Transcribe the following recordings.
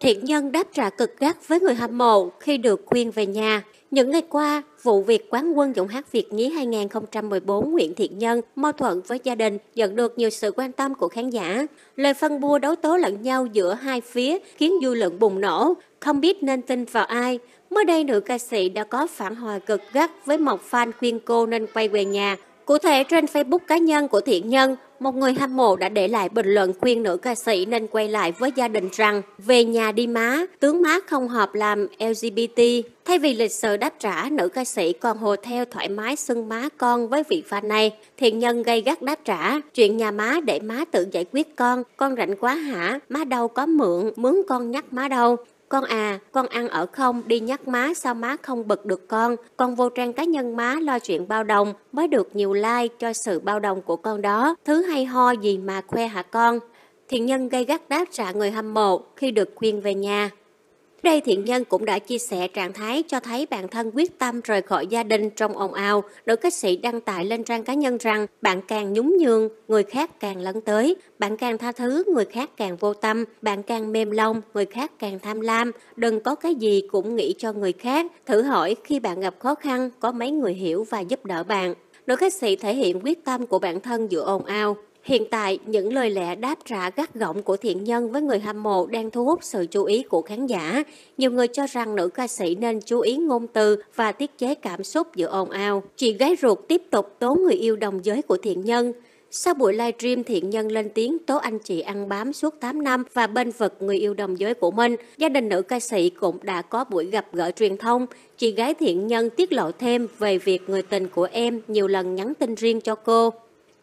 Thiện nhân đáp trả cực gắt với người hâm mộ khi được khuyên về nhà. Những ngày qua, vụ việc quán quân giọng hát Việt nhí 2014 Nguyễn Thiện Nhân mâu thuẫn với gia đình nhận được nhiều sự quan tâm của khán giả. Lời phân bua đấu tố lẫn nhau giữa hai phía khiến dư luận bùng nổ, không biết nên tin vào ai. Mới đây, nữ ca sĩ đã có phản hồi cực gắt với một fan khuyên cô nên quay về nhà Cụ thể trên Facebook cá nhân của thiện nhân, một người hâm mộ đã để lại bình luận khuyên nữ ca sĩ nên quay lại với gia đình rằng về nhà đi má, tướng má không hợp làm LGBT. Thay vì lịch sự đáp trả, nữ ca sĩ còn hồ theo thoải mái xưng má con với vị fan này. Thiện nhân gây gắt đáp trả, chuyện nhà má để má tự giải quyết con, con rảnh quá hả, má đâu có mượn, mướn con nhắc má đâu. Con à, con ăn ở không, đi nhắc má sao má không bực được con. Con vô trang cá nhân má lo chuyện bao đồng, mới được nhiều like cho sự bao đồng của con đó. Thứ hay ho gì mà khoe hả con? Thiện nhân gây gắt đáp trả người hâm mộ khi được khuyên về nhà đây thiện nhân cũng đã chia sẻ trạng thái cho thấy bản thân quyết tâm rời khỏi gia đình trong ồn ào. Nữ ca sĩ đăng tải lên trang cá nhân rằng bạn càng nhún nhường, người khác càng lấn tới, bạn càng tha thứ, người khác càng vô tâm, bạn càng mềm lòng, người khác càng tham lam, đừng có cái gì cũng nghĩ cho người khác, thử hỏi khi bạn gặp khó khăn có mấy người hiểu và giúp đỡ bạn. Nữ ca sĩ thể hiện quyết tâm của bản thân giữa ồn ào, Hiện tại, những lời lẽ đáp trả gắt gỏng của thiện nhân với người hâm mộ đang thu hút sự chú ý của khán giả. Nhiều người cho rằng nữ ca sĩ nên chú ý ngôn từ và tiết chế cảm xúc giữa ồn ào. Chị gái ruột tiếp tục tố người yêu đồng giới của thiện nhân. Sau buổi livestream, thiện nhân lên tiếng tố anh chị ăn bám suốt 8 năm và bên vực người yêu đồng giới của mình. Gia đình nữ ca sĩ cũng đã có buổi gặp gỡ truyền thông. Chị gái thiện nhân tiết lộ thêm về việc người tình của em nhiều lần nhắn tin riêng cho cô.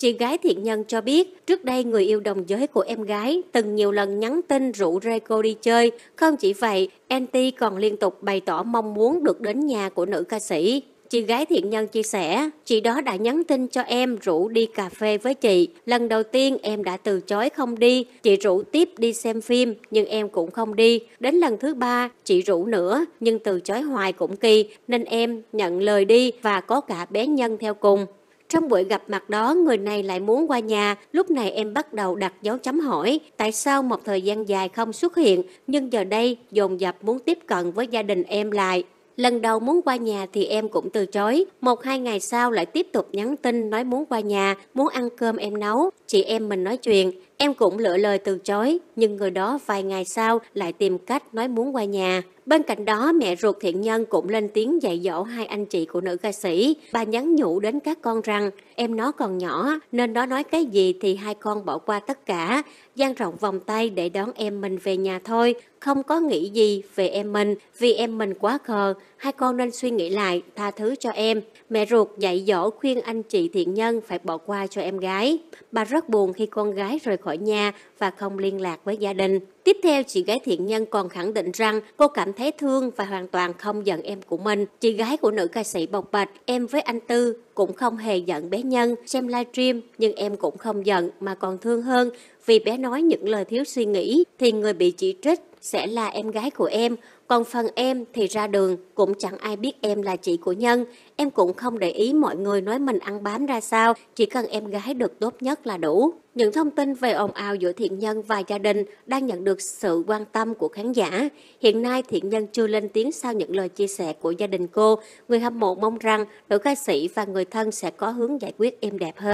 Chị gái thiện nhân cho biết, trước đây người yêu đồng giới của em gái từng nhiều lần nhắn tin rủ rê cô đi chơi. Không chỉ vậy, Anty còn liên tục bày tỏ mong muốn được đến nhà của nữ ca sĩ. Chị gái thiện nhân chia sẻ, chị đó đã nhắn tin cho em rủ đi cà phê với chị. Lần đầu tiên em đã từ chối không đi, chị rủ tiếp đi xem phim nhưng em cũng không đi. Đến lần thứ ba, chị rủ nữa nhưng từ chối hoài cũng kỳ nên em nhận lời đi và có cả bé Nhân theo cùng. Trong buổi gặp mặt đó, người này lại muốn qua nhà, lúc này em bắt đầu đặt dấu chấm hỏi, tại sao một thời gian dài không xuất hiện, nhưng giờ đây dồn dập muốn tiếp cận với gia đình em lại. Lần đầu muốn qua nhà thì em cũng từ chối, một hai ngày sau lại tiếp tục nhắn tin nói muốn qua nhà, muốn ăn cơm em nấu, chị em mình nói chuyện. Em cũng lựa lời từ chối, nhưng người đó vài ngày sau lại tìm cách nói muốn qua nhà. Bên cạnh đó, mẹ ruột thiện nhân cũng lên tiếng dạy dỗ hai anh chị của nữ ca sĩ. Bà nhắn nhủ đến các con rằng, em nó còn nhỏ, nên nó nói cái gì thì hai con bỏ qua tất cả. giang rộng vòng tay để đón em mình về nhà thôi, không có nghĩ gì về em mình, vì em mình quá khờ. Hai con nên suy nghĩ lại, tha thứ cho em. Mẹ ruột dạy dỗ khuyên anh chị thiện nhân phải bỏ qua cho em gái. Bà rất buồn khi con gái rời khỏi nhà và không liên lạc với gia đình. Tiếp theo, chị gái thiện nhân còn khẳng định rằng cô cảm thấy thương và hoàn toàn không giận em của mình. Chị gái của nữ ca sĩ bộc bạch, em với anh Tư cũng không hề giận bé Nhân xem livestream nhưng em cũng không giận mà còn thương hơn vì bé nói những lời thiếu suy nghĩ thì người bị chỉ trích sẽ là em gái của em còn phần em thì ra đường cũng chẳng ai biết em là chị của Nhân. Em cũng không để ý mọi người nói mình ăn bám ra sao, chỉ cần em gái được tốt nhất là đủ. Những thông tin về ồn ào giữa thiện nhân và gia đình đang nhận được sự quan tâm của khán giả. Hiện nay thiện nhân chưa lên tiếng sau những lời chia sẻ của gia đình cô. Người hâm mộ mong rằng nữ ca sĩ và người thân sẽ có hướng giải quyết êm đẹp hơn.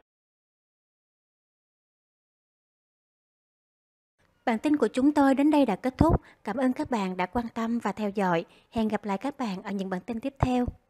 Bản tin của chúng tôi đến đây đã kết thúc. Cảm ơn các bạn đã quan tâm và theo dõi. Hẹn gặp lại các bạn ở những bản tin tiếp theo.